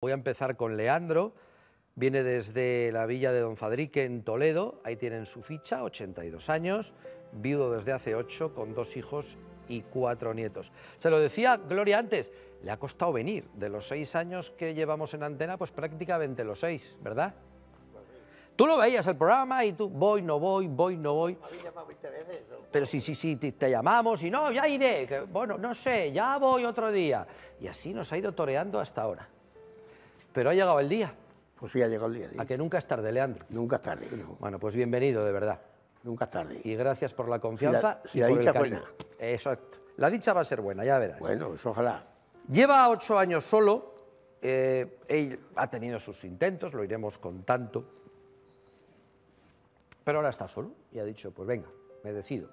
Voy a empezar con Leandro, viene desde la villa de Don Fadrique en Toledo, ahí tienen su ficha, 82 años, viudo desde hace 8 con dos hijos y cuatro nietos. Se lo decía Gloria antes, le ha costado venir, de los seis años que llevamos en antena, pues prácticamente los seis, ¿verdad? Tú lo veías el programa y tú, voy, no voy, voy, no voy. Pero sí, sí, sí, te, llamamos y no, ya iré, bueno, no sé, ya voy otro día. Y así nos ha ido toreando hasta ahora. Pero ha llegado el día. Pues sí, ha llegado el día. A que nunca es tarde, Leandro. Nunca es tarde. Bueno, pues bienvenido, de verdad. Nunca es tarde. Y gracias por la confianza. la, y la dicha buena. Exacto. La dicha va a ser buena, ya verás. Bueno, pues ojalá. Lleva ocho años solo. Eh, él ha tenido sus intentos, lo iremos con tanto. Pero ahora está solo y ha dicho, pues venga, me decido.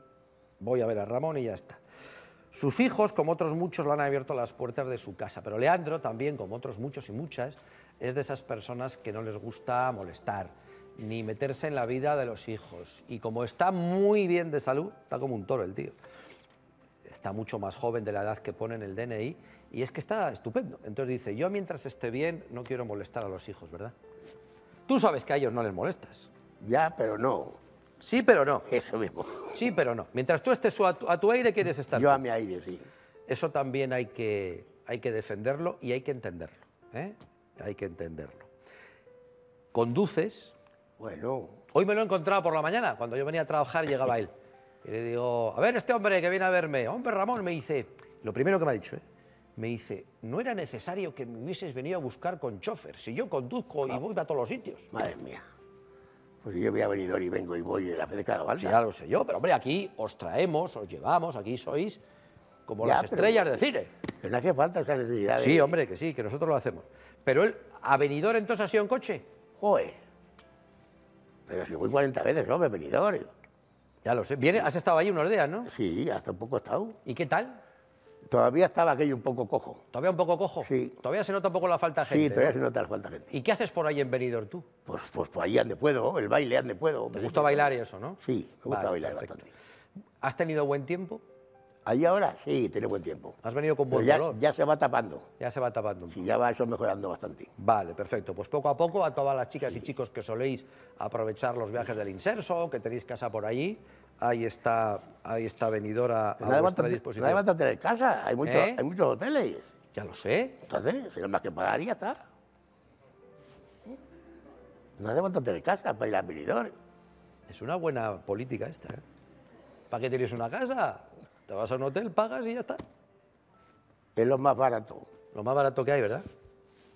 Voy a ver a Ramón y ya está. Sus hijos, como otros muchos, lo han abierto las puertas de su casa, pero Leandro también, como otros muchos y muchas, es de esas personas que no les gusta molestar ni meterse en la vida de los hijos. Y como está muy bien de salud, está como un toro el tío. Está mucho más joven de la edad que pone en el DNI y es que está estupendo. Entonces dice, yo mientras esté bien no quiero molestar a los hijos, ¿verdad? Tú sabes que a ellos no les molestas. Ya, pero no. Sí, pero no. Eso mismo. Sí, pero no. Mientras tú estés a tu, aire, quieres estar. Yo a mi aire, sí. Eso también hay que, hay que defenderlo y hay que entenderlo. ¿eh? Hay que entenderlo. Conduces. Bueno. Hoy me lo he encontrado por la mañana. Cuando yo venía a trabajar, llegaba él. Y le digo, a ver, este hombre que viene a verme, hombre Ramón, me dice, lo primero que me ha dicho, ¿eh? me dice, no era necesario que me hubieses venido a buscar con chofer, si yo conduzco y voy a todos los sitios. Madre mía. Pues yo voy a venidor y vengo y voy de la fe de Sí, Ya lo sé yo, pero hombre, aquí os traemos, os llevamos, aquí sois como las estrellas de cine. Que no hacía falta esa necesidad. Sí, hombre, que sí, que nosotros lo hacemos. Pero él, ¿a venidor entonces ha sido en coche? Joder. Pero si voy 40 veces, hombre, venidor. Ya lo sé. has estado ahí unos días, ¿no? Sí, hasta un poco he estado. ¿Y qué tal? Todavía estaba aquello un poco cojo. ¿Todavía un poco cojo? Sí. ¿Todavía se nota un poco la falta de gente? Sí, todavía se nota la falta de gente. ¿Y qué haces por ahí en Benidorm tú? Pues, por pues, pues ahí ande puedo, el baile ande puedo. ¿Te gusta bailar y eso, no? Sí, me gusta bailar bastante. ¿Has tenido buen tiempo? Ahí ahora sí, tiene buen tiempo. Has venido con buen ya, Ya se va tapando. Ya se va tapando. Sí, ya va eso mejorando bastante. Vale, perfecto. Pues poco a poco a todas las chicas y chicos que soléis aprovechar los viajes del inserso, que tenéis casa por allí, ahí está, ahí está venidora a la pues vuestra disposición. a tener casa, hay, ¿Eh? hay muchos hoteles. Ya lo sé. Entonces, si no más que pagar ya está. No hace falta tener casa para ir a Es una buena política esta, ¿eh? ¿Para qué tienes una casa? Te vas a un hotel, pagas y ya está. Es lo más barato. Lo más barato que hay, ¿verdad?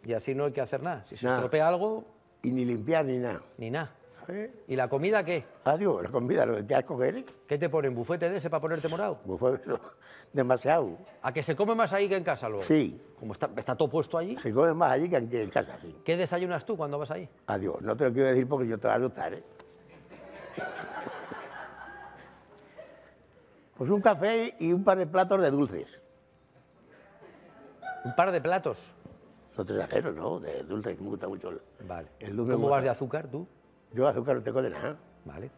Y así no hay que hacer nada. Si se rompe algo... Y ni limpiar ni nada. Ni nada. ¿Eh? ¿Y la comida qué? Adiós, ah, la comida, lo que te coger. ¿eh? ¿Qué te ponen? ¿Bufete de ese para ponerte morado? Bufete, demasiado. ¿A que se come más ahí que en casa luego? Sí. Como está, está todo puesto allí? Se come más allí que en, casa, sí. ¿Qué desayunas tú cuando vas ahí? Adiós, ah, no te lo quiero decir porque yo te voy a notar, ¿eh? Pues un café y un par de platos de dulces. ¿Un par de platos? No te ajeros, ¿no? De dulces, me gusta mucho. Vale. El dulce ¿Cómo vas de azúcar tú? Yo azúcar no tengo de nada. Vale.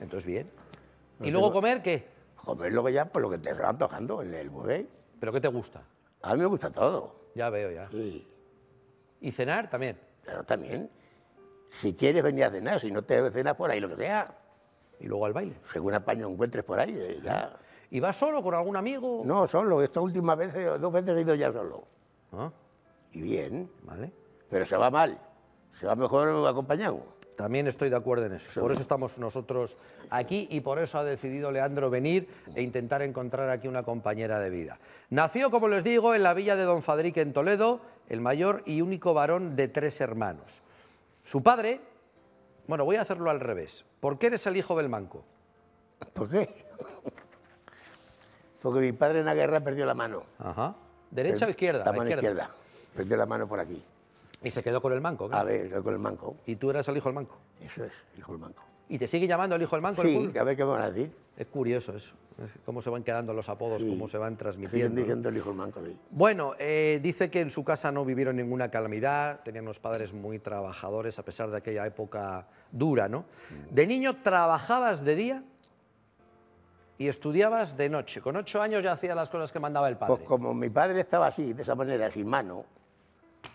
Entonces, bien. ¿Y luego comer qué? Comer lo que ya, pues lo que te va antojando, en el buffet. ¿Pero qué te gusta? A mí me gusta todo. Ya veo, ya. ¿Y cenar también? Claro, también. Si quieres venir a cenar, si no te cenas por ahí, lo que sea. ¿Y luego al baile? Según apaño encuentres por ahí, eh, ya. ¿Y vas solo con algún amigo? No, solo. Esta última vez, eh, dos veces he ido ya solo. ¿Ah? Y bien. Vale. Pero se va mal. Se va mejor acompañado. También estoy de acuerdo en eso. Por eso estamos nosotros aquí y por eso ha decidido Leandro venir e intentar encontrar aquí una compañera de vida. Nació, como les digo, en la villa de Don Fadrique, en Toledo, el mayor y único varón de tres hermanos. Su padre, bueno, voy a hacerlo al revés. ¿Por qué eres el hijo del manco? ¿Por qué? Porque mi padre en la guerra perdió la mano. Ajá. ¿Derecha o izquierda? La mano izquierda. Perdió la mano por aquí. Y se quedó con el manco. A ver, quedó con el manco. Y tú eras el hijo del manco. Eso es, el hijo del manco. ¿Y te sigue llamando el hijo del manco? Sí, a ver qué van a decir. Es curioso eso, cómo se van quedando los apodos, cómo se van transmitiendo. Siguen diciendo el hijo del manco, Bueno, eh, dice que en su casa no vivieron ninguna calamidad, tenían unos padres muy trabajadores a pesar de aquella época dura, ¿no? Mm. ¿De niño trabajabas de día? y estudiabas de noche. Con ocho años ya hacía las cosas que mandaba el padre. Pues como mi padre estaba así, de esa manera, sin mano,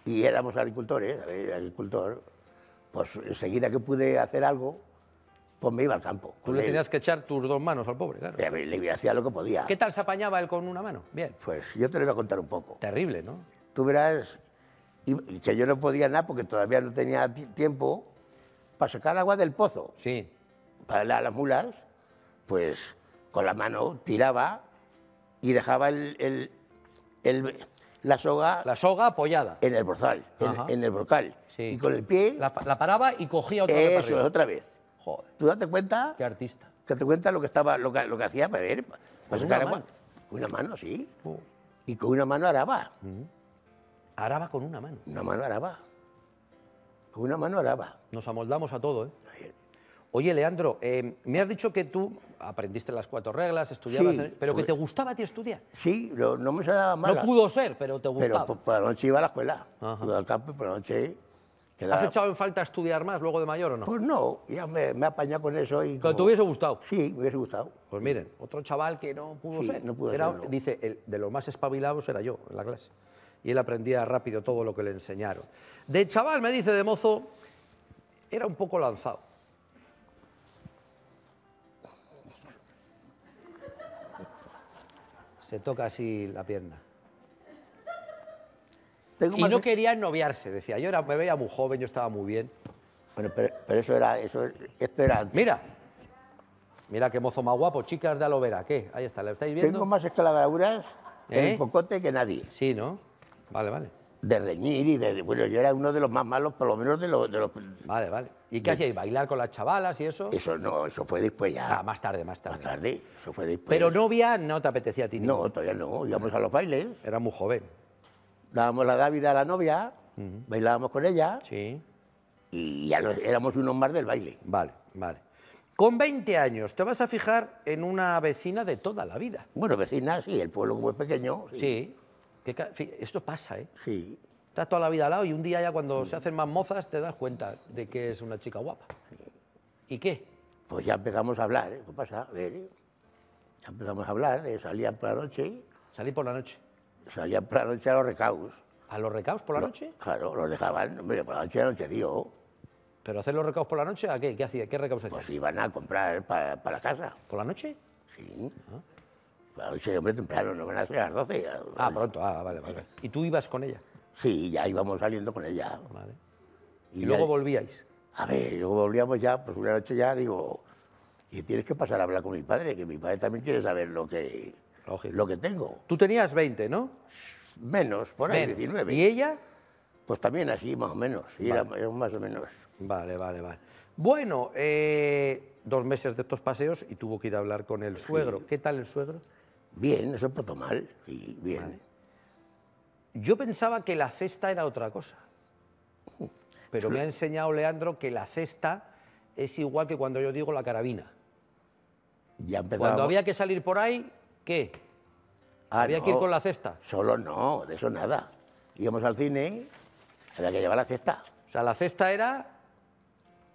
y éramos agricultores, agricultor, pues enseguida que pude hacer algo, pues me iba al campo. Tú le tenías que echar tus dos manos al pobre, claro. Eh, le, le, hacía lo que podía. ¿Qué tal se apañaba él con una mano? Bien. Pues yo te lo voy a contar un poco. Terrible, ¿no? Tú verás que yo no podía nada porque todavía no tenía tiempo para sacar agua del pozo. Sí. Para a las mulas, pues con la mano tiraba y dejaba el, el la soga. La soga apoyada. En el brocal en, el brocal. Y con el pie. La, paraba y cogía otra vez. Eso, otra vez. Joder. ¿Tú date cuenta? Qué artista. Que te cuenta lo que estaba, lo que, hacía para ver, para ¿Con sacar Con una mano, sí. Uh. Y con una mano araba. Mm. Araba con una mano. Una mano araba. Con una mano araba. Nos amoldamos a todo, ¿eh? Oye, Leandro, eh, me has dicho que tú aprendiste las cuatro reglas, estudiabas, pero que pues- te gustaba a ti estudiar. Sí, no me dado mal. No pudo ser, pero te gustaba. Pero pues, por la noche iba a la escuela, al campo por la noche... ¿Has echado en falta estudiar más luego de mayor o no? Pues no, ya me, me apañado con eso y... ¿Te hubiese gustado? Sí, me hubiese gustado. Pues miren, otro chaval que no pudo ser. No pudo Dice, de los más espabilados era yo en la clase. Y él aprendía rápido todo lo que le enseñaron. De chaval, me dice de mozo, era un poco lanzado. se toca así la pierna. y no quería noviarse, decía. Yo era, me veía muy joven, yo estaba muy bien. Bueno, pero, eso era, eso, esto era Mira, mira qué mozo más guapo, chicas de aloe vera, ¿qué? Ahí está, ¿la estáis viendo? Tengo más esclavaduras ¿Eh? en el cocote que nadie. Sí, ¿no? Vale, vale de reñir y de. Bueno, yo era uno de los más malos, por lo menos de los. vale, vale. ¿Y qué hacías? ¿Bailar con las chavalas y eso? Eso no, eso fue después ya. Ah, más tarde, más tarde. Más tarde, eso fue después. Pero novia no te apetecía a ti. No, todavía no, íbamos a los bailes. Era muy joven. Dábamos la dávida a la novia, bailábamos con ella. Sí. Y éramos unos más del baile. Vale, vale. Con 20 años te vas a fijar en una vecina de toda la vida. Bueno, vecina, sí, el pueblo muy pequeño. sí esto pasa, ¿eh? Sí. Estás toda la vida al lado y un día ya cuando se hacen más mozas te das cuenta de que es una chica guapa. ¿Y qué? Pues ya empezamos a hablar, ¿eh? ¿Qué pasa? A ¿eh? Ya empezamos a hablar, de salían por la noche. ¿Salir por la noche? Salía por la noche a los recaudos. ¿A los recaudos por la noche? Claro, los dejaban, hombre, por la noche la a noche, tío. ¿Pero hacer los recaudos por la noche? ¿A qué? ¿Qué hacía? ¿Qué recaudos hacía? Pues iban a comprar para, para casa. ¿Por la noche? Sí. Ah hombre temprano, no van a a las 12. Ah, pues, pronto, ah, vale, vale. ¿Y tú ibas con ella? Sí, ya íbamos saliendo con ella. Vale. ¿Y, luego volvíais? A ver, luego volvíamos ya, pues una noche ya digo, y tienes que pasar a hablar con mi padre, que mi padre también quiere saber lo que, lo que tengo. Tú tenías 20, ¿no? Menos, por ahí, 19. ¿Y ella? Pues también así, más o menos, era, más o menos. Vale, vale, vale. Bueno, eh, dos meses de estos paseos y tuvo que ir a hablar con el suegro. ¿Qué tal el suegro? Bien, eso es poco mal, bien. Yo pensaba que la cesta era otra cosa. Pero me ha enseñado Leandro que la cesta es igual que cuando yo digo la carabina. Ya Cuando había que salir por ahí, ¿qué? Ah, había que ir con la cesta. Solo no, de eso nada. Íbamos al cine, había que llevar la cesta. O sea, la cesta era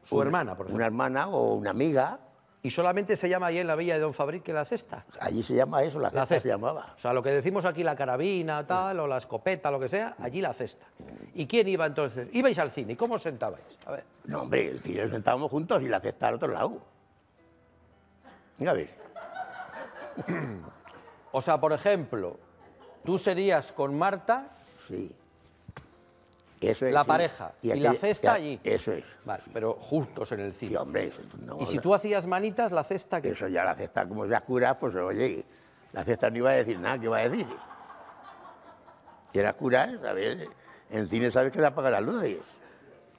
su hermana, por ejemplo. Una hermana o una amiga y solamente se llama allí en la villa de Don Fabric que la cesta. Allí se llama eso, la cesta, se llamaba. O sea, lo que decimos aquí, la carabina, tal, o la escopeta, lo que sea, allí la cesta. ¿Y quién iba entonces? ¿Ibais al cine? ¿Y cómo os sentabais? A No, hombre, el cine sentábamos juntos y la cesta al otro lado. Venga, a ver. o sea, por ejemplo, tú serías con Marta. Sí la pareja y, la cesta allí. Eso es. pero justos en el cine. y si tú hacías manitas, la cesta que. Eso ya la cesta, como ya cura, pues oye, la cesta no iba a decir nada, ¿qué iba a decir? Y era A ver, En el cine sabes que te apagan las luces.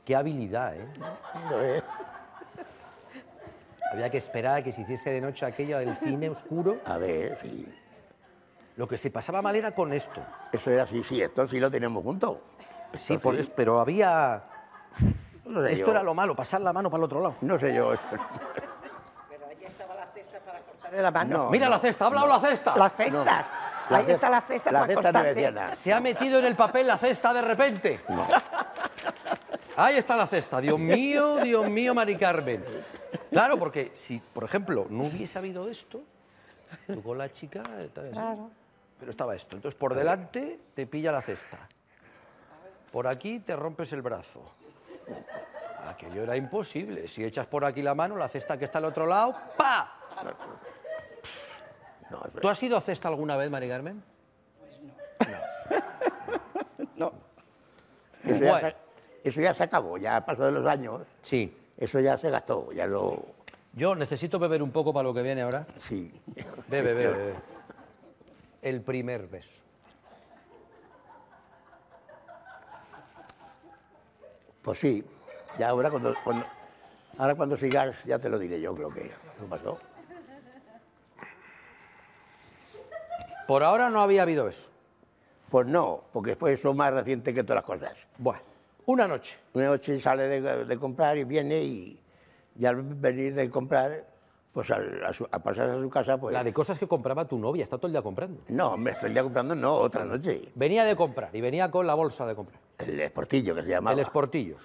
Qué habilidad, ¿eh? Había que esperar a que se hiciese de noche aquello del cine oscuro. A ver, sí. Lo que se pasaba mal era con esto. Eso era así, sí, esto sí lo tenemos juntos. Pues sí, pero había... Esto era lo malo, pasar la mano para el otro lado. No sé yo. Pero ahí estaba la cesta para cortarle la mano. Mira la cesta, ha hablado la cesta. La cesta. ahí está la cesta la para cesta no decía nada. Se ha metido en el papel la cesta de repente. Ahí está la cesta. Dios mío, Dios mío, Mari Carmen. Claro, porque si, por ejemplo, no hubiese habido esto, tú con la chica... Claro. Pero estaba esto. Entonces, por delante te pilla la cesta por aquí te rompes el brazo. Aquello era imposible. Si echas por aquí la mano, la cesta que está al otro lado, ¡pa! ¿Tú has ido a cesta alguna vez, Mari Carmen? Pues no. No. Eso, ya se, acabó, ya pasó pasado los años. Sí. Eso ya se gastó, ya lo... Yo necesito beber un poco para lo que viene ahora. Sí. Bebe, bebe, bebe. El primer beso. Pues sí, ya ahora cuando, ahora cuando sigas ya te lo diré yo, creo que pasó. Por ahora no había habido eso. Pues no, porque fue eso más reciente que todas las cosas. Bueno, una noche. Una noche sale de, comprar y viene y, al venir de comprar, pues a, pasar a su casa, pues... La de cosas que compraba tu novia, está todo el día comprando. No, me estoy ya comprando, no, otra noche. Venía de comprar y venía con la bolsa de comprar. El Esportillo, que se llamaba. El Esportillo.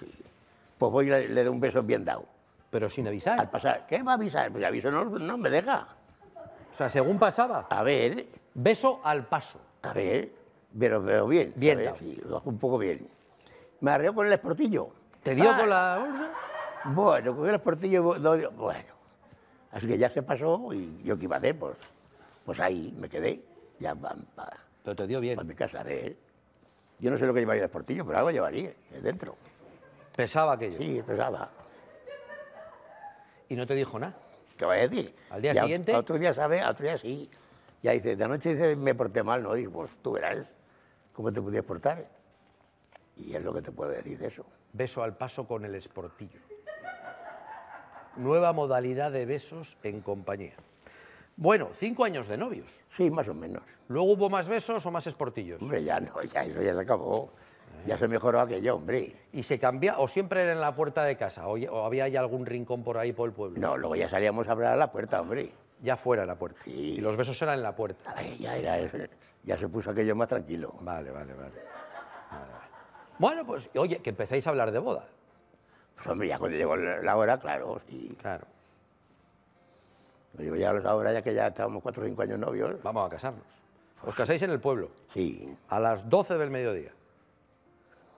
Pues voy y le, doy un beso bien dado. Pero sin avisar. Al pasar, ¿qué va a avisar? Pues aviso no, no me deja. O sea, según pasaba. A ver. Beso al paso. A ver, pero, veo bien. Bien lo un poco bien. Me arreó con el Esportillo. ¿Te dio ah. con la bolsa? Bueno, con el Esportillo, bueno. Así que ya se pasó y yo que iba a hacer, pues, pues, ahí me quedé. Ya para, Pero te dio bien. Para pues mi casa, a ver. Yo no sé lo que llevaría el sportillo, pero algo llevaría eh, dentro. ¿Pesaba aquello? Sí, pesaba. ¿Y no te dijo nada? ¿Qué vas a decir? ¿Al día siguiente? Al otro día, ¿sabe? Al otro día sí. Ya dice, de anoche dice, me porté mal, ¿no? Y pues tú verás cómo te podías portar. Y es lo que te puedo decir de eso. Beso al paso con el esportillo. Nueva modalidad de besos en compañía. Bueno, cinco años de novios. Sí, más o menos. ¿Luego hubo más besos o más esportillos? Hombre, ya no, ya eso ya se acabó. Ya se mejoró aquello, hombre. ¿Y se cambia o siempre era en la puerta de casa? O, había ya algún rincón por ahí por el pueblo? No, luego ya salíamos a hablar a la puerta, hombre. Ya fuera la puerta. Sí. Y los besos eran en la puerta. ver, ya era Ya se puso aquello más tranquilo. Vale, vale, vale. Bueno, pues oye, que empecéis a hablar de boda. Pues hombre, ya cuando llegó la hora, claro, sí. Claro digo, ya ahora ya que ya estábamos cuatro o cinco años novios. Vamos a casarnos. Os casáis en el pueblo. Sí. A las 12 del mediodía.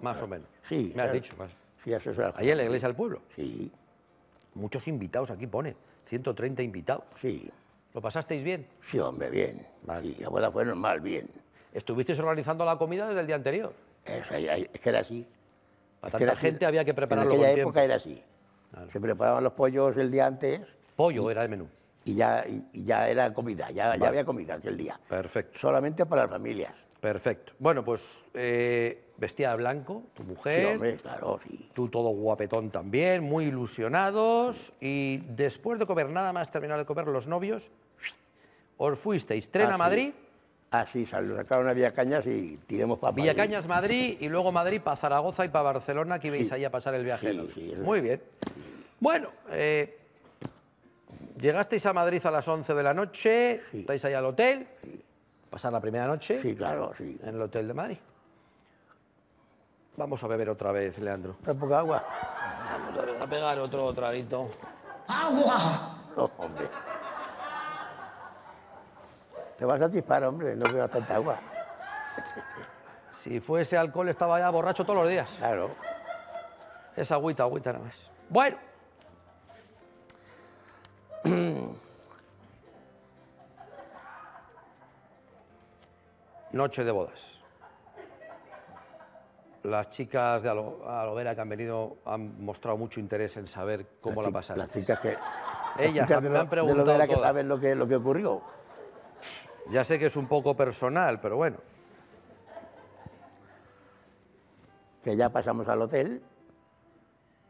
Más o menos. Sí. Me has dicho. Sí, eso es Ahí en la iglesia del pueblo. Sí. Muchos invitados aquí pone. 130 invitados. Sí. ¿Lo pasasteis bien? Sí, hombre, bien. Vale. la boda fue normal, bien. ¿Estuvisteis organizando la comida desde el día anterior? es que era así. Para tanta gente había que prepararlo En aquella época era así. Se preparaban los pollos el día antes. Pollo era el menú y ya, y ya era comida, ya, ya había comida aquel día. Perfecto. Solamente para las familias. Perfecto. Bueno, pues eh, vestida de blanco, tu mujer. Sí, hombre, claro, sí. Tú todo guapetón también, muy ilusionados. Y después de comer, nada más terminar de comer, los novios, os fuisteis. ¿Tren a Madrid? Sí. Ah, sí, una a Cañas y tiremos para Madrid. cañas Madrid y luego Madrid para Zaragoza y para Barcelona, que ibais ahí a pasar el viaje. Muy bien. Bueno, eh, Llegasteis a Madrid a las 11 de la noche, estáis ahí al hotel, pasar la primera noche. Sí, claro, En el hotel de Mari. Vamos a beber otra vez, Leandro. Está poca agua. Vamos a, pegar otro traguito. ¡Agua! No, hombre. Te vas a disparar, hombre, no veo tanta agua. Si fuese alcohol, estaba ya borracho todos los días. Claro. Es agüita, agüita nada más. Bueno. Noche de bodas. Las chicas de Alovera que han venido han mostrado mucho interés en saber cómo la pasaste. Las chicas que... Ellas lo, me han preguntado de que saben lo que, lo que ocurrió. Ya sé que es un poco personal, pero bueno. Que ya pasamos al hotel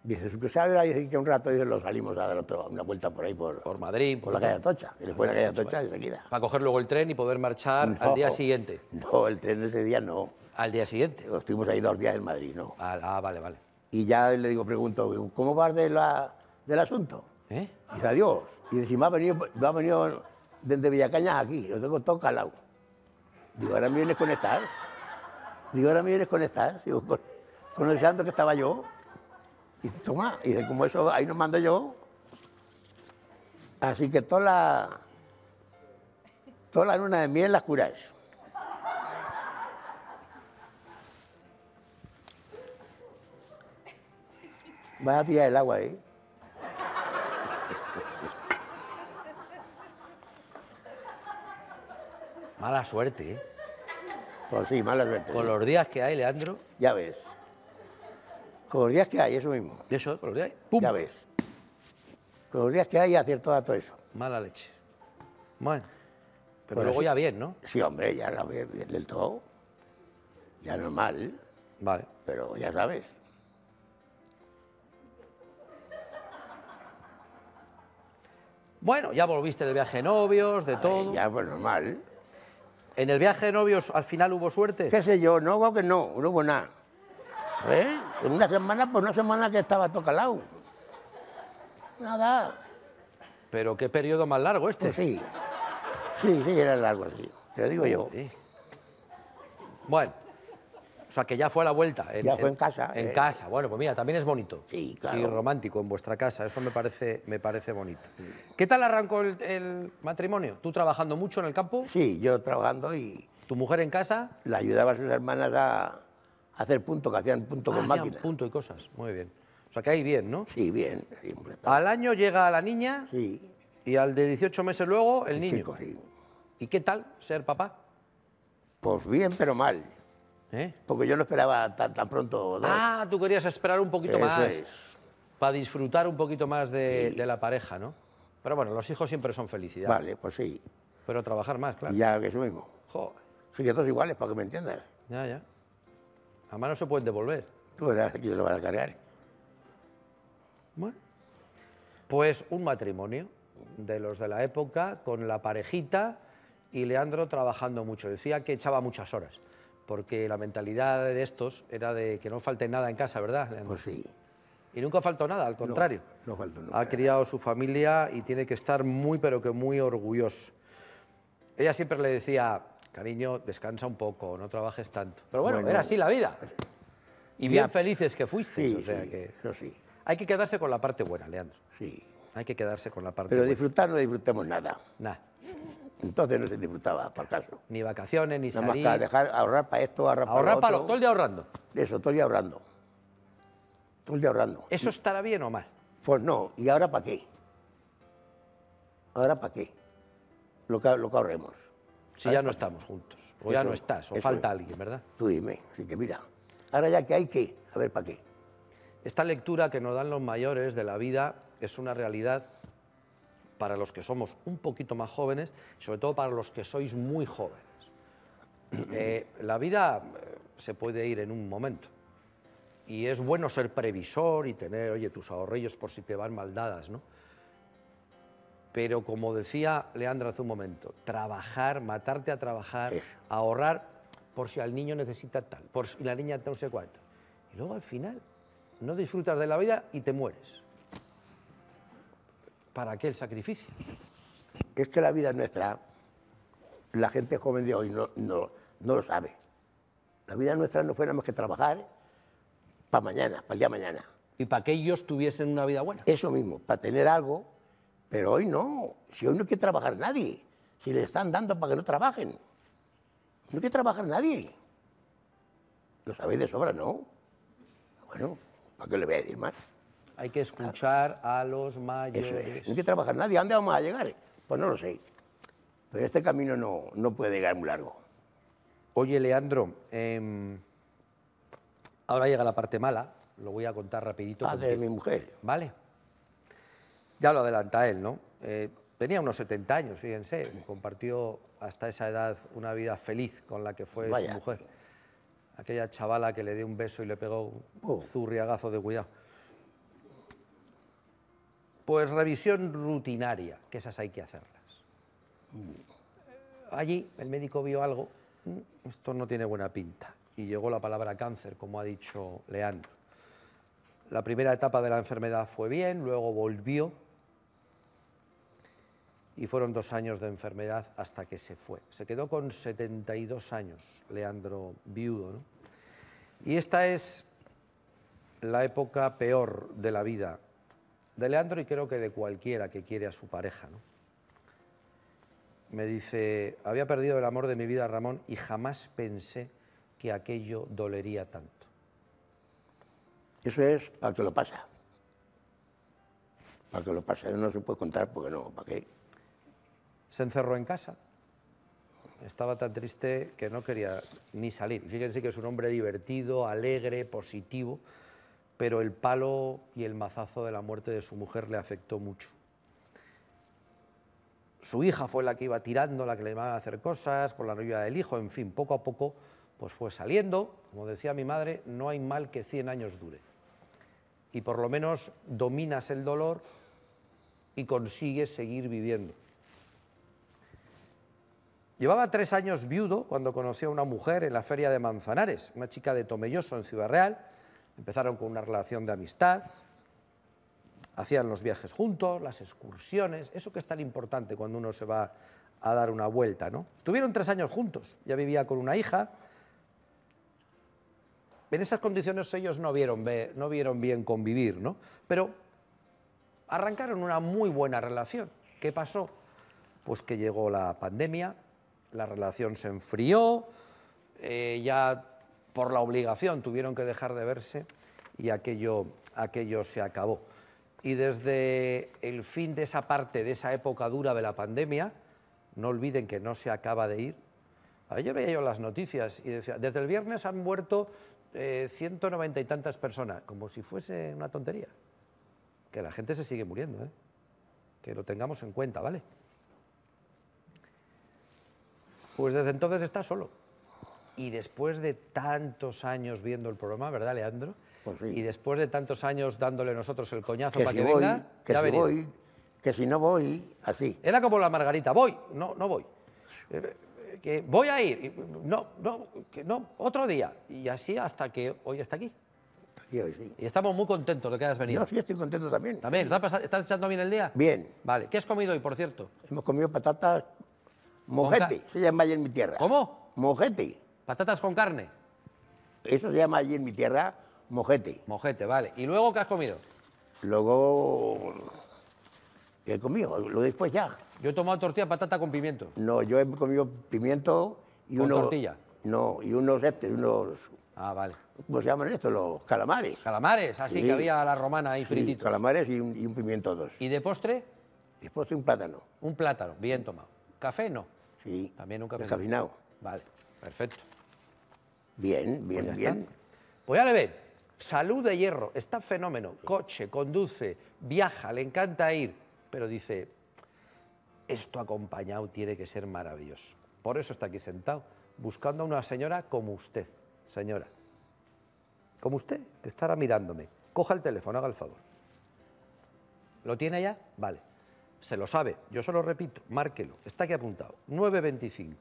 Dice, su dice que un rato lo salimos a dar una vuelta por ahí, por, Madrid, por, la calle Atocha. Y después la calle Atocha enseguida. Para coger luego el tren y poder marchar al día siguiente. No, el tren ese día no. ¿Al día siguiente? Estuvimos ahí dos días en Madrid, ¿no? Ah, ah vale, vale. Y ya le digo, pregunto, ¿cómo vas de la, del asunto? ¿Eh? dice, adiós. Y dice, me ha venido, venido desde Villacañas aquí, lo tengo todo calado. Digo, ahora me vienes con estas. Digo, ahora me vienes con estas. con, que estaba yo. Y toma, y como eso, ahí nos mando yo. Así que toda la, toda la luna de miel la curáis. Vas a tirar el agua ahí. Mala suerte, ¿eh? Pues sí, mala suerte. Con los días que hay, Leandro. Ya ves. Con los días que hay, eso mismo. eso, con los días ¡Pum! Ya ves. Con los días que hay, acierto a todo eso. Mala leche. Bueno. Pero luego ya bien, ¿no? Sí, hombre, ya la bien del todo. Ya normal. Vale. Pero ya sabes. Bueno, ya volviste del viaje de novios, de todo. ya, pues normal. ¿En el viaje de novios al final hubo suerte? ¿Qué sé yo? No, creo que no, no hubo nada. ¿Eh? En una semana, pues una semana que estaba tocalado. Nada. Pero qué periodo más largo este. Pues sí. Sí, sí, era largo, sí. Te lo digo yo. Bueno. O sea, que ya fue a la vuelta. En, ya fue en casa. En eh. casa. Bueno, pues mira, también es bonito. Sí, claro. Y romántico en vuestra casa. Eso me parece, me parece bonito. ¿Qué tal arrancó el, el, matrimonio? ¿Tú trabajando mucho en el campo? Sí, yo trabajando y... ¿Tu mujer en casa? La ayudaba a sus hermanas a, hacer punto, que hacían punto ah, con máquina. punto y cosas, muy bien. O sea, que ahí bien, ¿no? Sí, bien. al año llega la niña sí. y al de 18 meses luego el, niño. ¿Y qué tal ser papá? Pues bien, pero mal. ¿Eh? Porque yo no esperaba tan, tan pronto. Ah, tú querías esperar un poquito más. Para disfrutar un poquito más de, la pareja, ¿no? Pero bueno, los hijos siempre son felicidad. Vale, pues sí. Pero trabajar más, claro. ya, que mismo. Joder. Sí, que todos iguales, para que me entiendas. Ya, ya. Además no se puede devolver. Tú verás que lo va a cargar. Pues un matrimonio de los de la época con la parejita y Leandro trabajando mucho. Decía que echaba muchas horas, porque la mentalidad de estos era de que no falte nada en casa, ¿verdad? Leandro? Pues sí. Y nunca faltó nada, al contrario. No, faltó Ha criado su familia y tiene que estar muy, pero que muy orgulloso. Ella siempre le decía, cariño, descansa un poco, no trabajes tanto. Pero bueno, era así la vida. Y bien felices que fuiste. Sí, o sea que... Hay que quedarse con la parte buena, Leandro. Sí. Hay que quedarse con la parte Pero disfrutar no disfrutemos nada. Nada. Entonces no se disfrutaba, por caso. Ni vacaciones, ni Nada más dejar ahorrar para esto, ahorrar, para, lo otro. Ahorrar para todo el día ahorrando. Eso, todo el día ahorrando. Todo el día ahorrando. ¿Eso estará bien o mal? Pues no. ¿Y ahora para qué? ¿Ahora para qué? lo que ahorremos si ya no estamos juntos? O ya no estás, o falta alguien, ¿verdad? Tú dime, así que mira, ahora ya que hay que, a ver, ¿para qué? Esta lectura que nos dan los mayores de la vida es una realidad para los que somos un poquito más jóvenes, sobre todo para los que sois muy jóvenes. Eh, la vida eh, se puede ir en un momento y es bueno ser previsor y tener, oye, tus ahorrillos por si te van mal dadas, ¿no? Pero como decía Leandra hace un momento, trabajar, matarte a trabajar, ahorrar por si al niño necesita tal, por si la niña no sé cuánto. Y luego al final no disfrutas de la vida y te mueres. ¿Para qué el sacrificio? Es que la vida nuestra, la gente joven de hoy no, no, lo sabe. La vida nuestra no fuera más que trabajar para mañana, para el día mañana. Y para que ellos tuviesen una vida buena. Eso mismo, para tener algo pero hoy no, si hoy no quiere trabajar nadie, si le están dando para que no trabajen, no quiere trabajar nadie. Lo sabéis de sobra, ¿no? Bueno, ¿para qué le voy a decir más? Hay que escuchar a los mayores. No hay que trabajar nadie. ¿A dónde vamos a llegar? Pues no lo sé. Pero este camino no, no puede llegar muy largo. Oye, Leandro, em, ahora llega la parte mala. Lo voy a contar rapidito. Ah, de mi mujer. Vale. Ya lo adelanta él, ¿no? Eh, tenía unos 70 años, fíjense, compartió hasta esa edad una vida feliz con la que fue su mujer. Aquella chavala que le dio un beso y le pegó un zurriagazo de cuidado. Pues revisión rutinaria, que esas hay que hacerlas. Allí el médico vio algo, mm, esto no tiene buena pinta, y llegó la palabra cáncer, como ha dicho Leandro. La primera etapa de la enfermedad fue bien, luego volvió y fueron dos años de enfermedad hasta que se fue. Se quedó con 72 años, Leandro viudo. ¿no? Y esta es la época peor de la vida de Leandro y creo que de cualquiera que quiere a su pareja. ¿no? Me dice, había perdido el amor de mi vida, Ramón, y jamás pensé que aquello dolería tanto. Eso es para que lo pasa. Para que lo pasa, no se puede contar porque no, ¿para qué? se encerró en casa. Estaba tan triste que no quería ni salir. Fíjense que es un hombre divertido, alegre, positivo, pero el palo y el mazazo de la muerte de su mujer le afectó mucho. Su hija fue la que iba tirando, la que le iba a hacer cosas, por la ayuda del hijo, en fin, poco a poco pues fue saliendo. Como decía mi madre, no hay mal que 100 años dure. Y por lo menos dominas el dolor y consigues seguir viviendo. Llevaba tres años viudo cuando conoció a una mujer en la feria de Manzanares, una chica de Tomelloso en Ciudad Real. Empezaron con una relación de amistad, hacían los viajes juntos, las excursiones, eso que es tan importante cuando uno se va a dar una vuelta, ¿no? Estuvieron tres años juntos, ya vivía con una hija. En esas condiciones ellos no vieron, no vieron bien convivir, ¿no? Pero arrancaron una muy buena relación. ¿Qué pasó? Pues que llegó la pandemia, la relación se enfrió, eh, ya por la obligación tuvieron que dejar de verse y aquello, aquello se acabó. Y desde el fin de esa parte, de esa época dura de la pandemia, no olviden que no se acaba de ir. Ayer veía yo las noticias y decía, desde el viernes han muerto eh, 190 y tantas personas, como si fuese una tontería. Que la gente se sigue muriendo, ¿eh? que lo tengamos en cuenta, ¿vale? Pues desde entonces está solo. Y después de tantos años viendo el programa, ¿verdad, Leandro? Pues y después de tantos años dándole nosotros el coñazo para que venga, que si voy, que si no voy, así. Era como la margarita, voy, no, no voy. Eh, que voy a ir, no, no, que no, otro día. Y así hasta que hoy está aquí. Hoy, sí. Y estamos muy contentos de que hayas venido. Yo sí estoy contento también. ¿También? ¿Estás, ¿Estás echando bien el día? Bien. Vale. ¿Qué has comido hoy, por cierto? Hemos comido patatas Mojete, se llama allí en mi tierra. ¿Cómo? Mojete. ¿Patatas con carne? Eso se llama allí en mi tierra mojete. Mojete, vale. ¿Y luego qué has comido? Luego... ¿Qué he comido? Lo después ya. Yo he tomado tortilla patata con pimiento. No, yo he comido pimiento y ¿Con tortilla? No, y unos estos, unos... Ah, vale. ¿Cómo se llaman estos? Los calamares. Calamares, así ah, que había la romana ahí fritito. calamares y un, y un pimiento dos. ¿Y de postre? De postre un plátano. Un plátano, bien tomado. ¿Café no? Sí. También nunca caminado Vale, perfecto. Bien, bien, pues bien. Pues ya le ve. Salud de hierro, está fenómeno. Coche, conduce, viaja, le encanta ir. Pero dice, esto acompañado tiene que ser maravilloso. Por eso está aquí sentado, buscando a una señora como usted, señora. Como usted, que estará mirándome. Coja el teléfono, haga el favor. ¿Lo tiene ya? Vale se lo sabe, yo se lo repito, márquelo, está aquí apuntado, 9.25,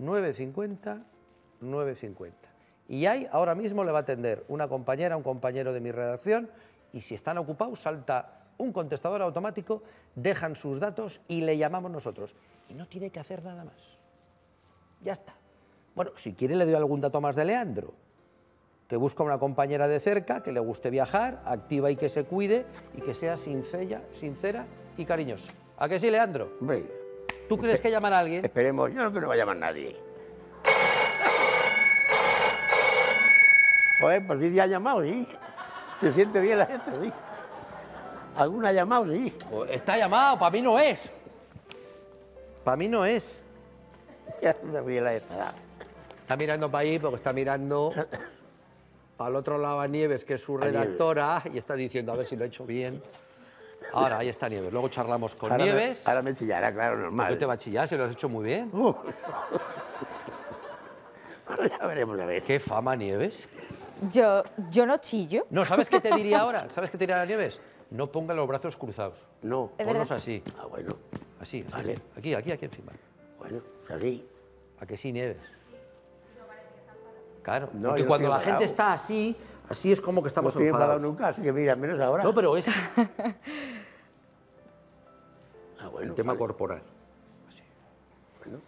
9.50, 9.50. Y ahí ahora mismo le va a atender una compañera, un compañero de mi redacción, y si están ocupados, salta un contestador automático, dejan sus datos y le llamamos nosotros. Y no tiene que hacer nada más. Ya está. Bueno, si quiere le doy algún dato más de Leandro que busca una compañera de cerca, que le guste viajar, activa y que se cuide y que sea sincera, sincera y cariñosa. ¿A qué sí, Leandro? Hombre, ¿Tú crees que llamar a alguien? Esperemos, yo creo que no va a llamar nadie. Joder, por si ya ha llamado, sí. Se siente bien la gente, sí. Alguna ha llamado, sí. Está llamado, para mí no es. Para mí no es. Ya la Está mirando para ahí porque está mirando Al otro lado Nieves, que es su redactora, y está diciendo a ver si lo he hecho bien. Ahora, ahí está Nieves. Luego charlamos con Nieves. ahora me chillará, claro, normal. Yo te va a chillar, se lo has hecho muy bien. Uh. ya veremos, a ver. Qué fama, Nieves. Yo, yo no chillo. No, ¿sabes qué te diría ahora? ¿Sabes qué te diría Nieves? No ponga los brazos cruzados. No. Ponlos así. Ah, bueno. Así, Aquí, aquí, aquí encima. Bueno, pues así. ¿A que sí, Nieves? Claro. cuando la gente está así, así es como que estamos no enfadados. nunca, así que mira, menos ahora. No, pero es... Ah, ah, el tema corporal. Bueno.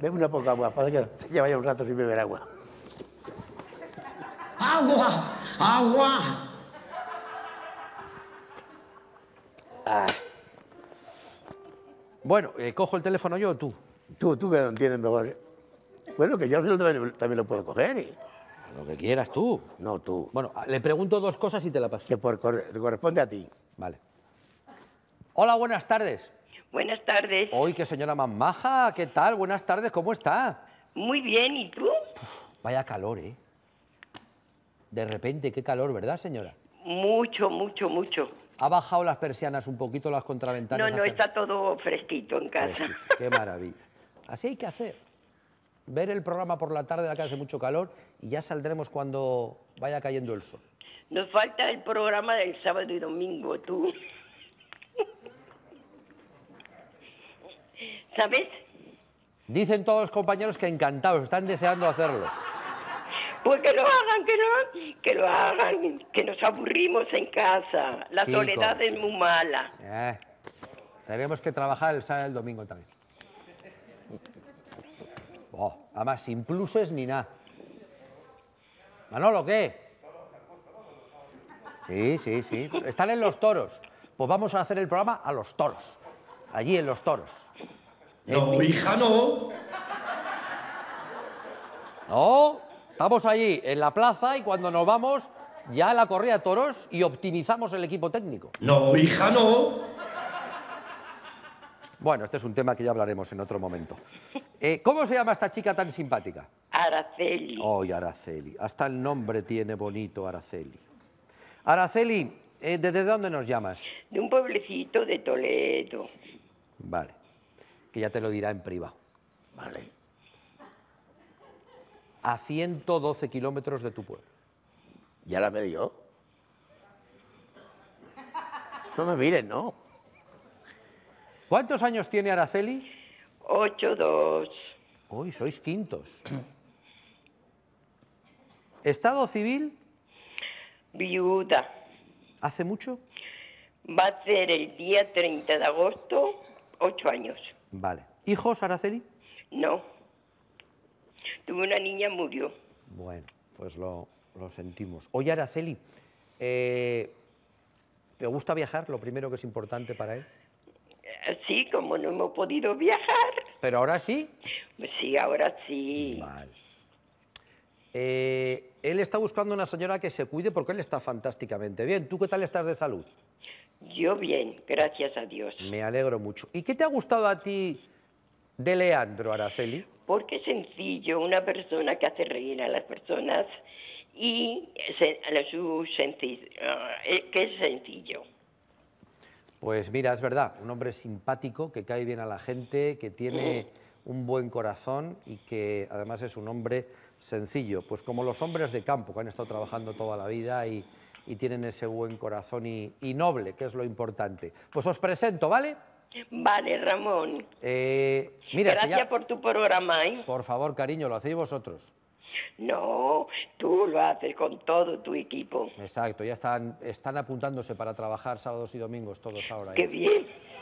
Bebe una poca agua, para que te vaya un rato sin beber agua. ¡Agua! ¡Agua! Ah. Bueno, eh, ¿cojo el teléfono yo o tú? Tú, tú que lo entiendes mejor. Bueno, que yo también, lo puedo coger. Y... Lo que quieras tú. No, tú. Bueno, le pregunto dos cosas y te la paso. Que corresponde a ti. Vale. Hola, buenas tardes. Buenas tardes. Hoy, qué señora más maja. ¿Qué tal? Buenas tardes, ¿cómo está? Muy bien, ¿y tú? vaya calor, ¿eh? De repente, qué calor, ¿verdad, señora? Mucho, mucho, mucho. ¿Ha bajado las persianas un poquito, las contraventanas? No, no, está todo fresquito en casa. Qué maravilla. Así hay que hacer. Ver el programa por la tarde, acá hace mucho calor, y ya saldremos cuando vaya cayendo el sol. Nos falta el programa del sábado y domingo, tú. ¿Sabes? Dicen todos los compañeros que encantados, están deseando hacerlo. Pues que lo hagan, que lo, que lo hagan, que nos aburrimos en casa. La soledad es muy mala. Eh, tenemos que trabajar el sábado y el domingo también. Además, sin pluses ni nada. Manolo, ¿qué? Sí, sí, sí. Están en los toros. Pues vamos a hacer el programa a los toros. Allí en los toros. No, hija, no. No, estamos allí en la plaza y cuando nos vamos ya la correa toros y optimizamos el equipo técnico. No, hija, no. Bueno, este es un tema que ya hablaremos en otro momento. Eh, ¿Cómo se llama esta chica tan simpática? Araceli. Ay, Araceli. Hasta el nombre tiene bonito Araceli. Araceli, eh, ¿desde dónde nos llamas? De un pueblecito de Toledo. Vale. Que ya te lo dirá en privado. Vale. A 112 kilómetros de tu pueblo. ¿Ya la me dio? No me miren, no. ¿Cuántos años tiene Araceli? Ocho, dos. Uy, sois quintos. ¿Estado civil? Viuda. ¿Hace mucho? Va a ser el día 30 de agosto, ocho años. Vale. ¿Hijos, Araceli? No. Tuve una niña, murió. Bueno, pues lo, sentimos. Oye, Araceli, eh, ¿te gusta viajar? Lo primero que es importante para él sí, como no hemos podido viajar. ¿Pero ahora sí? sí, ahora sí. Vale. Eh, él está buscando una señora que se cuide porque él está fantásticamente bien. ¿Tú qué tal estás de salud? Yo bien, gracias a Dios. Me alegro mucho. ¿Y qué te ha gustado a ti de Leandro Araceli? Porque es sencillo, una persona que hace reír a las personas y su eh, que es sencillo. Pues mira, es verdad, un hombre simpático, que cae bien a la gente, que tiene un buen corazón y que además es un hombre sencillo, pues como los hombres de campo que han estado trabajando toda la vida y, tienen ese buen corazón y, noble, que es lo importante. Pues os presento, ¿vale? Vale, Ramón. Eh, mira, Gracias por tu programa. ¿eh? Por favor, cariño, lo hacéis vosotros. No, tú lo haces con todo tu equipo. Exacto, ya están, están apuntándose para trabajar sábados y domingos todos ahora. ¡Qué ¿eh? bien!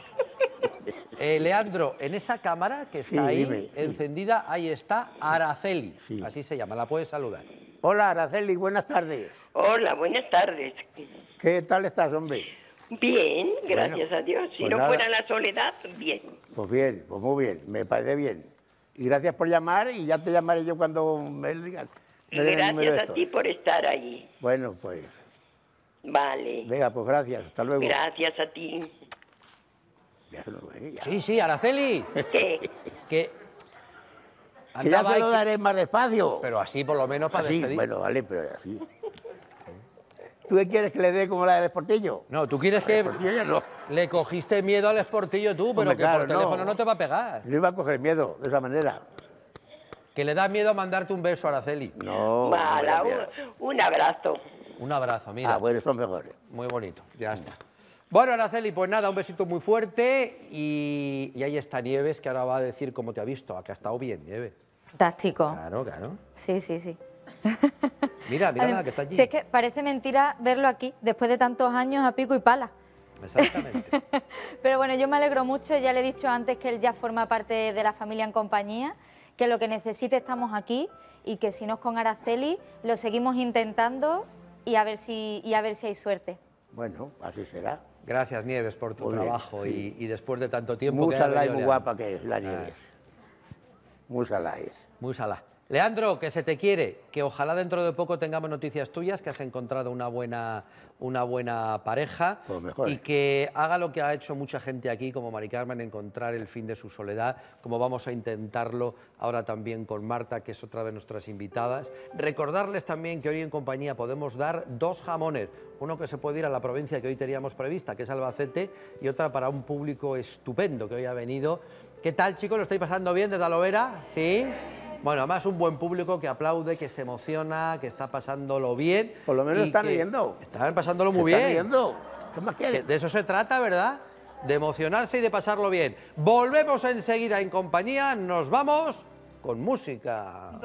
Eh, Leandro, en esa cámara que está ahí encendida, ahí está Araceli, así se llama, la puedes saludar. Hola Araceli, buenas tardes. Hola, buenas tardes. ¿Qué tal estás, hombre? Bien, gracias a Dios. Si pues no fuera la soledad, bien. Pues bien, pues muy bien, me parece bien. Y gracias por llamar y ya te llamaré yo cuando me digas gracias a ti por estar ahí. Bueno, pues. Vale. Venga, pues gracias. Hasta luego. Gracias a ti. Ya Sí, sí, Araceli. ¿Qué? Que, ya se lo daré más despacio. Pero así, por lo menos, para así, Bueno, vale, pero así. ¿Tú qué quieres que le dé como la del Esportillo? No, tú quieres que... Le cogiste miedo al Esportillo tú, pero que claro, por teléfono no. te va a pegar. No iba a coger miedo, de esa manera. Que le da miedo a mandarte un beso a Araceli. No. un, abrazo. Un abrazo, mira. Ah, bueno, son mejores. Muy bonito, ya está. Bueno, Araceli, pues nada, un besito muy fuerte y, ahí está Nieves, que ahora va a decir cómo te ha visto, que ha estado bien, Nieves. Fantástico. Claro, claro. Sí, sí, sí. Mira, mira que está allí. es que parece mentira verlo aquí, después de tantos años a pico y pala. Exactamente. Pero bueno, yo me alegro mucho, ya le he dicho antes que él ya forma parte de la familia en compañía, que lo que necesite estamos aquí y que si no es con Araceli, lo seguimos intentando y a ver si, a ver si hay suerte. Bueno, así será. Gracias, Nieves, por tu trabajo y, después de tanto tiempo... Musala y muy guapa que es la Nieves. salada es. salada. Leandro, que se te quiere, que ojalá dentro de poco tengamos noticias tuyas, que has encontrado una buena, una buena pareja pues y ¿eh? que haga lo que ha hecho mucha gente aquí, como Mari Carmen, encontrar el fin de su soledad, como vamos a intentarlo ahora también con Marta, que es otra de nuestras invitadas. Recordarles también que hoy en compañía podemos dar dos jamones, uno que se puede ir a la provincia que hoy teníamos prevista, que es Albacete, y otra para un público estupendo que hoy ha venido. ¿Qué tal, chicos? ¿Lo estáis pasando bien desde Alovera? ¿Sí? Bueno, además un buen público que aplaude, que se emociona, que está pasándolo bien. Por lo menos están riendo. Están pasándolo muy bien. Están riendo. ¿Qué más De eso se trata, ¿verdad? De emocionarse y de pasarlo bien. Volvemos enseguida en compañía. Nos vamos con música.